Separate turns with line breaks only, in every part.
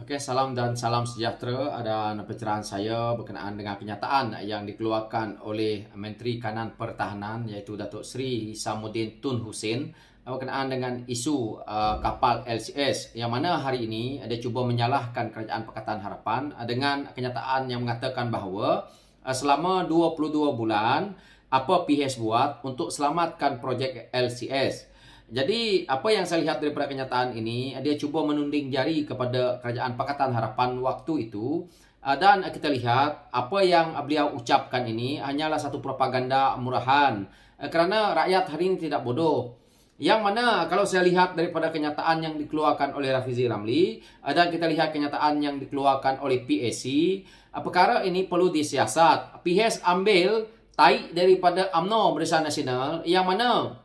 Okey, salam dan salam sejahtera. Ada pencerahan saya berkenaan dengan kenyataan yang dikeluarkan oleh Menteri Kanan Pertahanan iaitu Datuk Seri Samudin Tun Hussein eh, berkenaan dengan isu uh, kapal LCS yang mana hari ini dia cuba menyalahkan Kerajaan Pakatan Harapan eh, dengan kenyataan yang mengatakan bahawa uh, selama 22 bulan apa PH buat untuk selamatkan projek LCS jadi apa yang saya lihat daripada kenyataan ini dia cuba menunding jari kepada kerajaan pakatan harapan waktu itu ah, dan kita lihat apa yang beliau ucapkan ini hanyalah satu propaganda murahan ah, kerana rakyat hari ini tidak bodoh yang mana kalau saya lihat daripada kenyataan yang dikeluarkan oleh Rafizi Ramli ah, dan kita lihat kenyataan yang dikeluarkan oleh PAC perkara ini perlu disiasat PAC ambil taik daripada UMNO Malaysia Nasional yang mana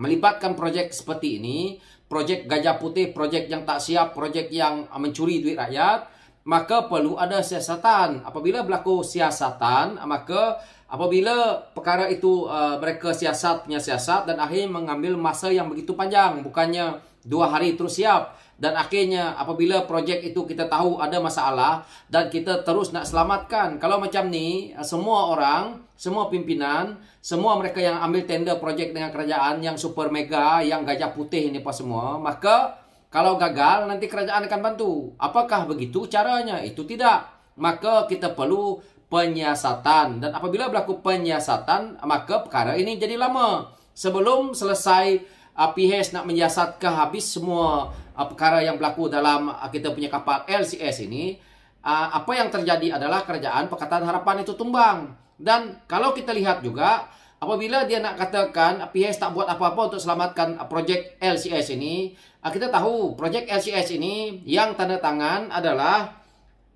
melibatkan projek seperti ini, projek gajah putih, projek yang tak siap, projek yang mencuri duit rakyat, maka perlu ada siasatan. Apabila berlaku siasatan, maka apabila perkara itu uh, mereka siasat punya siasat dan akhirnya mengambil masa yang begitu panjang, bukannya dua hari terus siap. Dan akhirnya apabila projek itu kita tahu ada masalah dan kita terus nak selamatkan. Kalau macam ni, uh, semua orang semua pimpinan, semua mereka yang ambil tender projek dengan kerajaan yang super mega, yang gajah putih ini pas semua, maka kalau gagal nanti kerajaan akan bantu. Apakah begitu caranya? Itu tidak. Maka kita perlu penyiasatan dan apabila berlaku penyiasatan maka perkara ini jadi lama. Sebelum selesai APHS uh, nak menyiasat ke habis semua uh, perkara yang berlaku dalam uh, kita punya kapal LCS ini, apa yang terjadi adalah kerajaan Pakatan Harapan itu tumbang. Dan kalau kita lihat juga, apabila dia nak katakan PS tak buat apa-apa untuk selamatkan uh, projek LCS ini, uh, kita tahu projek LCS ini yang tanda tangan adalah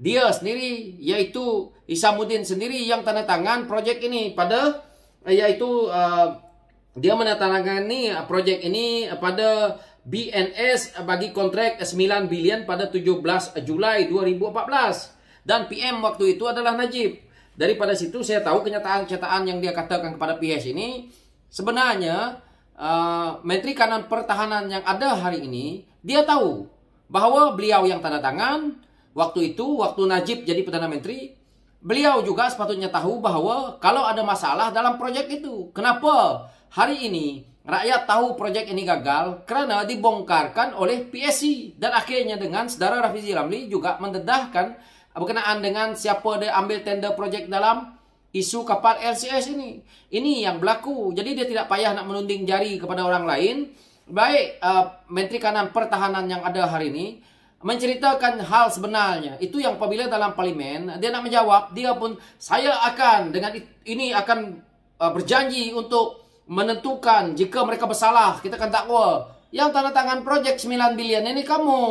dia sendiri, yaitu Isamuddin sendiri yang tanda tangan projek ini pada, yaitu uh, dia menandatangani projek ini pada BNS bagi kontrak 9 bilion pada 17 Julai 2014. Dan PM waktu itu adalah Najib daripada situ saya tahu kenyataan-kenyataan yang dia katakan kepada PS ini sebenarnya uh, menteri kanan pertahanan yang ada hari ini dia tahu bahawa beliau yang tanda tangan waktu itu waktu Najib jadi perdana menteri beliau juga sepatutnya tahu bahawa kalau ada masalah dalam projek itu kenapa hari ini rakyat tahu projek ini gagal kerana dibongkarkan oleh PSC dan akhirnya dengan saudara Rafizi Ramli juga mendedahkan berkenaan dengan siapa dia ambil tender projek dalam isu kapal LCS ini. Ini yang berlaku. Jadi dia tidak payah nak menunding jari kepada orang lain. Baik, uh, Menteri Kanan Pertahanan yang ada hari ini menceritakan hal sebenarnya. Itu yang apabila dalam parlimen, dia nak menjawab, dia pun saya akan dengan ini akan uh, berjanji untuk menentukan jika mereka bersalah, kita akan dakwa. Yang tanda tangan projek 9 bilion ini kamu.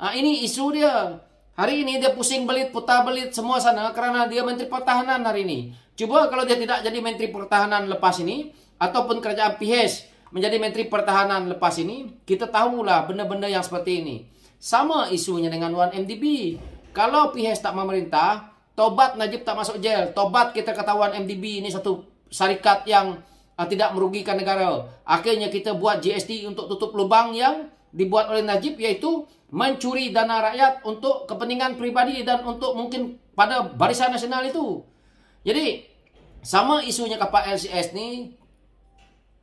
Uh, ini isu dia. Hari ini dia pusing belit, putar belit semua sana kerana dia Menteri Pertahanan hari ini. Cuba kalau dia tidak jadi Menteri Pertahanan lepas ini, ataupun kerajaan PHS menjadi Menteri Pertahanan lepas ini, kita tahulah benda-benda yang seperti ini. Sama isunya dengan 1MDB. Kalau PHS tak memerintah, tobat Najib tak masuk jail. Tobat kita kata 1MDB ini satu syarikat yang ah, tidak merugikan negara. Akhirnya kita buat GST untuk tutup lubang yang dibuat oleh Najib yaitu mencuri dana rakyat untuk kepentingan pribadi dan untuk mungkin pada barisan nasional itu. Jadi sama isunya ke LCS ni.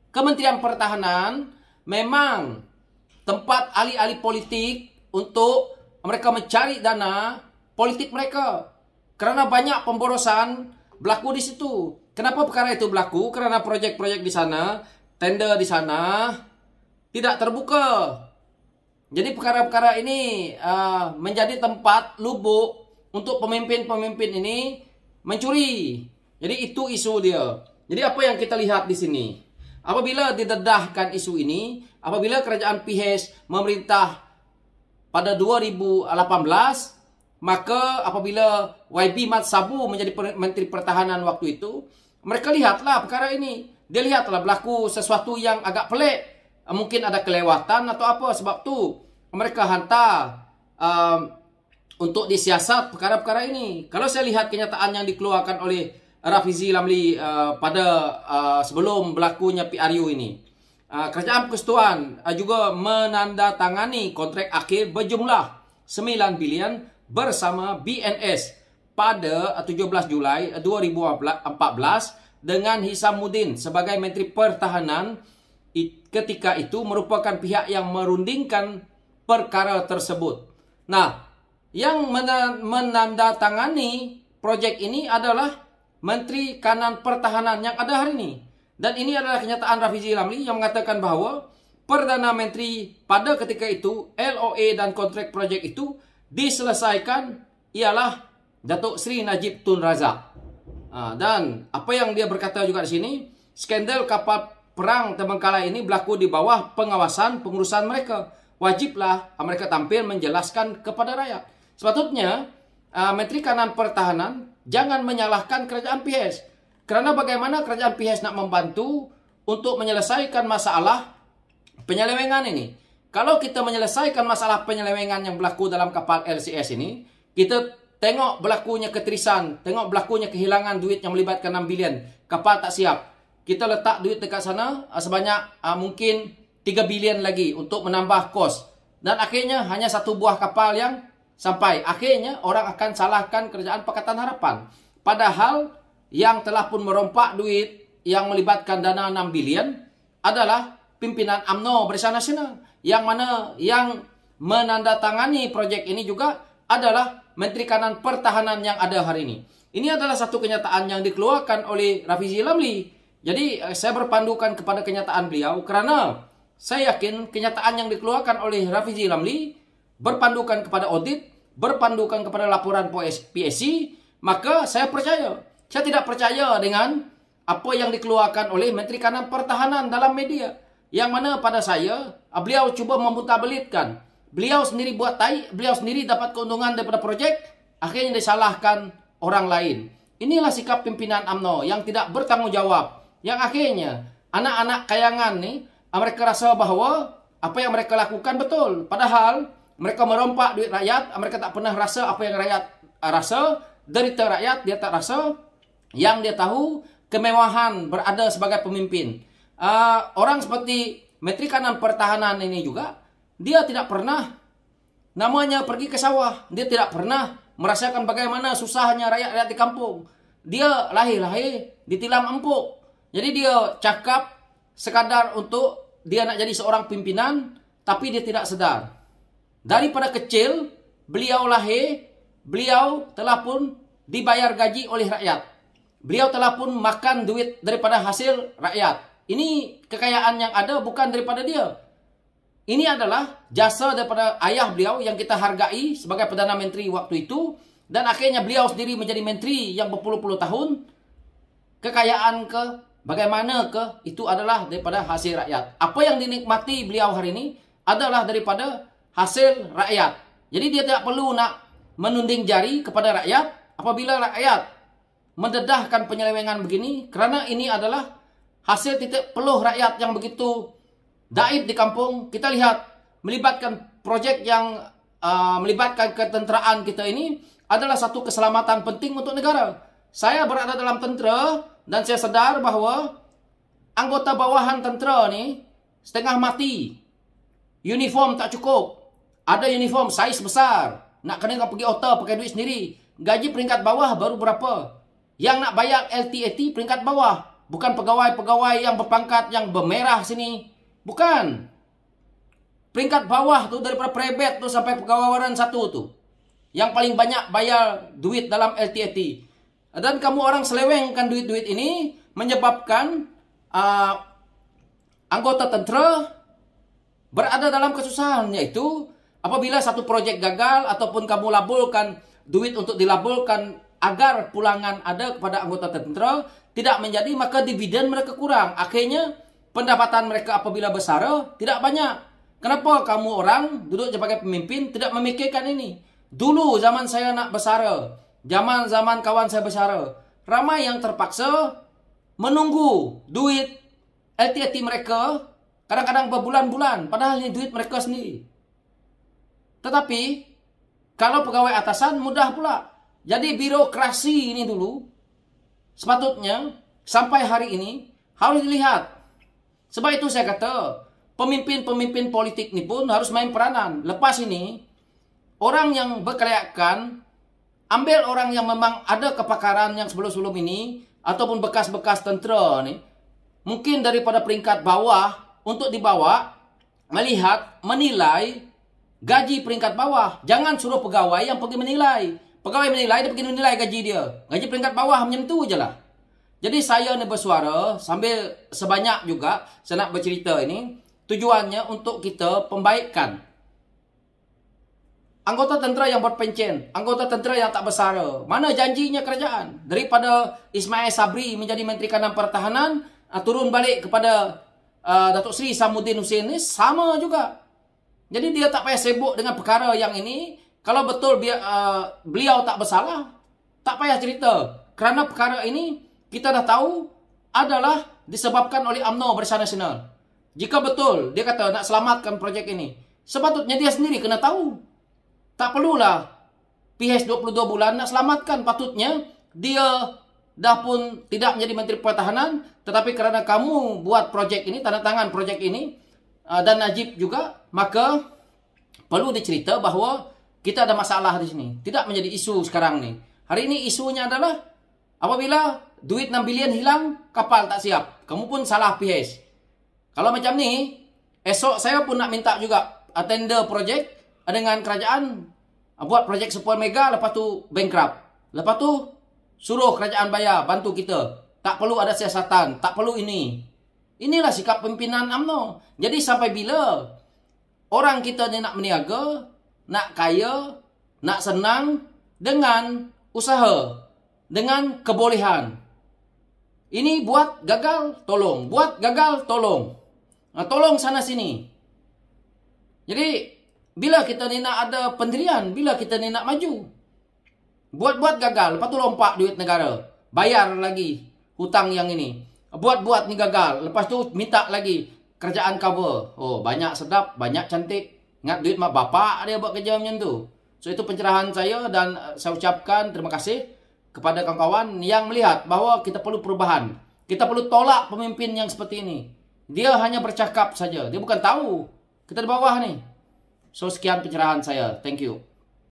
Kementerian Pertahanan memang tempat ahli-ahli politik untuk mereka mencari dana politik mereka. Kerana banyak pemborosan berlaku di situ. Kenapa perkara itu berlaku? Kerana projek-projek di sana, tender di sana, tidak terbuka. Jadi perkara-perkara ini uh, menjadi tempat lubuk untuk pemimpin-pemimpin ini mencuri. Jadi itu isu dia. Jadi apa yang kita lihat di sini? Apabila didedahkan isu ini, apabila kerajaan PH memerintah pada 2018, maka apabila YB Mat Sabu menjadi Menteri Pertahanan waktu itu, mereka lihatlah perkara ini. Dia lihatlah berlaku sesuatu yang agak pelik. Ah, mungkin ada kelewatan atau apa sebab tu mereka hantar um, untuk disiasat perkara-perkara ini. Kalau saya lihat kenyataan yang dikeluarkan oleh Rafizi Lamli uh, pada uh, sebelum berlakunya PRU ini. Uh, Kerajaan Persekutuan uh, ah, juga menandatangani kontrak akhir berjumlah 9 bilion bersama BNS pada 17 Julai 2014 dengan Hisam Mudin sebagai Menteri Pertahanan ketika itu merupakan pihak yang merundingkan perkara tersebut. Nah, yang menandatangani projek ini adalah Menteri Kanan Pertahanan yang ada hari ini. Dan ini adalah kenyataan Rafizi Ramli yang mengatakan bahawa Perdana Menteri pada ketika itu LOA dan kontrak projek itu diselesaikan ialah Datuk Seri Najib Tun Razak. Ah, dan apa yang dia berkata juga di sini, skandal kapal perang terbengkalai ini berlaku di bawah pengawasan pengurusan mereka. Wajiblah mereka tampil menjelaskan kepada rakyat. Sepatutnya, uh, Menteri Kanan Pertahanan jangan menyalahkan kerajaan PS. Kerana bagaimana kerajaan PS nak membantu untuk menyelesaikan masalah penyelewengan ini. Kalau kita menyelesaikan masalah penyelewengan yang berlaku dalam kapal LCS ini, kita tengok berlakunya keterisan, tengok berlakunya kehilangan duit yang melibatkan 6 bilion. Kapal tak siap kita letak duit dekat sana uh, sebanyak uh, mungkin 3 bilion lagi untuk menambah kos. Dan akhirnya hanya satu buah kapal yang sampai. Akhirnya orang akan salahkan kerjaan Pakatan Harapan. Padahal yang telah pun merompak duit yang melibatkan dana 6 bilion adalah pimpinan amno Barisan Nasional. Yang mana yang menandatangani projek ini juga adalah Menteri Kanan Pertahanan yang ada hari ini. Ini adalah satu kenyataan yang dikeluarkan oleh Rafizi Lamli. Jadi eh, saya berpandukan kepada kenyataan beliau kerana saya yakin kenyataan yang dikeluarkan oleh Rafizi Ramli berpandukan kepada audit, berpandukan kepada laporan PSC, maka saya percaya. Saya tidak percaya dengan apa yang dikeluarkan oleh Menteri Kanan Pertahanan dalam media. Yang mana pada saya, eh, beliau cuba memutabelitkan. Beliau sendiri buat tai, beliau sendiri dapat keuntungan daripada projek, akhirnya disalahkan orang lain. Inilah sikap pimpinan AMNO yang tidak bertanggungjawab. Yang akhirnya, anak-anak kayangan ni, mereka rasa bahawa apa yang mereka lakukan betul. Padahal, mereka merompak duit rakyat, mereka tak pernah rasa apa yang rakyat eh, rasa. Derita rakyat, dia tak rasa. Yang dia tahu, kemewahan berada sebagai pemimpin. Uh, orang seperti Menteri Kanan Pertahanan ini juga, dia tidak pernah namanya pergi ke sawah. Dia tidak pernah merasakan bagaimana susahnya rakyat-rakyat di kampung. Dia lahir-lahir di tilam empuk. Jadi dia cakap sekadar untuk dia nak jadi seorang pimpinan tapi dia tidak sedar. Daripada kecil beliau lahir, beliau telah pun dibayar gaji oleh rakyat. Beliau telah pun makan duit daripada hasil rakyat. Ini kekayaan yang ada bukan daripada dia. Ini adalah jasa daripada ayah beliau yang kita hargai sebagai Perdana Menteri waktu itu. Dan akhirnya beliau sendiri menjadi menteri yang berpuluh-puluh tahun. Kekayaan ke Bagaimana ke itu adalah daripada hasil rakyat. Apa yang dinikmati beliau hari ini adalah daripada hasil rakyat. Jadi dia tidak perlu nak menunding jari kepada rakyat apabila rakyat mendedahkan penyelewengan begini kerana ini adalah hasil titik peluh rakyat yang begitu daib di kampung. Kita lihat melibatkan projek yang uh, melibatkan ketenteraan kita ini adalah satu keselamatan penting untuk negara. Saya berada dalam tentera dan saya sedar bahawa anggota bawahan tentera ni setengah mati. Uniform tak cukup. Ada uniform saiz besar. Nak kena kau pergi hotel pakai duit sendiri. Gaji peringkat bawah baru berapa? Yang nak bayar LTAT peringkat bawah. Bukan pegawai-pegawai yang berpangkat yang bermerah sini. Bukan. Peringkat bawah tu daripada prebet tu sampai pegawai waran satu tu. Yang paling banyak bayar duit dalam LTAT. Dan kamu orang selewengkan duit-duit ini menyebabkan uh, anggota tentara berada dalam kesusahan yaitu apabila satu proyek gagal ataupun kamu labulkan duit untuk dilabulkan agar pulangan ada kepada anggota tentara tidak menjadi maka dividen mereka kurang akhirnya pendapatan mereka apabila besar tidak banyak kenapa kamu orang duduk sebagai pemimpin tidak memikirkan ini dulu zaman saya nak besar zaman-zaman kawan saya bersara, ramai yang terpaksa menunggu duit LTT mereka kadang-kadang berbulan-bulan padahal ini duit mereka sendiri. Tetapi kalau pegawai atasan mudah pula. Jadi birokrasi ini dulu sepatutnya sampai hari ini harus dilihat. Sebab itu saya kata pemimpin-pemimpin politik ini pun harus main peranan. Lepas ini orang yang berkelayakan ambil orang yang memang ada kepakaran yang sebelum-sebelum ini ataupun bekas-bekas tentera nih mungkin daripada peringkat bawah untuk dibawa melihat menilai gaji peringkat bawah jangan suruh pegawai yang pergi menilai pegawai menilai dia pergi menilai gaji dia gaji peringkat bawah macam tu je lah jadi saya ni bersuara sambil sebanyak juga saya nak bercerita ini tujuannya untuk kita pembaikan anggota tentera yang berpencen, anggota tentera yang tak bersara. Mana janjinya kerajaan? Daripada Ismail Sabri menjadi Menteri Kanan Pertahanan, uh, turun balik kepada uh, Datuk Seri Samuddin Hussein ini, sama juga. Jadi dia tak payah sibuk dengan perkara yang ini, kalau betul dia uh, beliau tak bersalah, tak payah cerita. Kerana perkara ini, kita dah tahu adalah disebabkan oleh UMNO bersama nasional. Jika betul, dia kata nak selamatkan projek ini, sepatutnya dia sendiri kena tahu tak perlulah PH 22 bulan nak selamatkan patutnya dia dah pun tidak menjadi menteri pertahanan tetapi kerana kamu buat projek ini tanda tangan projek ini uh, dan Najib juga maka perlu dicerita bahawa kita ada masalah di sini tidak menjadi isu sekarang ni hari ini isunya adalah apabila duit 6 bilion hilang kapal tak siap kamu pun salah PH kalau macam ni esok saya pun nak minta juga tender projek dengan kerajaan ah, buat projek 10 mega lepas tu bankrupt. Lepas tu suruh kerajaan bayar bantu kita. Tak perlu ada siasatan, tak perlu ini. Inilah sikap pimpinan AMNO. Jadi sampai bila orang kita ni nak berniaga, nak kaya, nak senang dengan usaha, dengan kebolehan. Ini buat gagal, tolong. Buat gagal, tolong. Nah, tolong sana sini. Jadi bila kita ni nak ada pendirian, bila kita ni nak maju. Buat-buat gagal, lepas tu lompat duit negara. Bayar lagi hutang yang ini. Buat-buat ni gagal, lepas tu minta lagi kerjaan cover. Oh, banyak sedap, banyak cantik. Ingat duit mak bapak dia buat kerja macam tu. So, itu pencerahan saya dan eh, saya ucapkan terima kasih kepada kawan-kawan yang melihat bahawa kita perlu perubahan. Kita perlu tolak pemimpin yang seperti ini. Dia hanya bercakap saja. Dia bukan tahu. Kita di bawah ni. So sekian pencerahan saya. Thank you.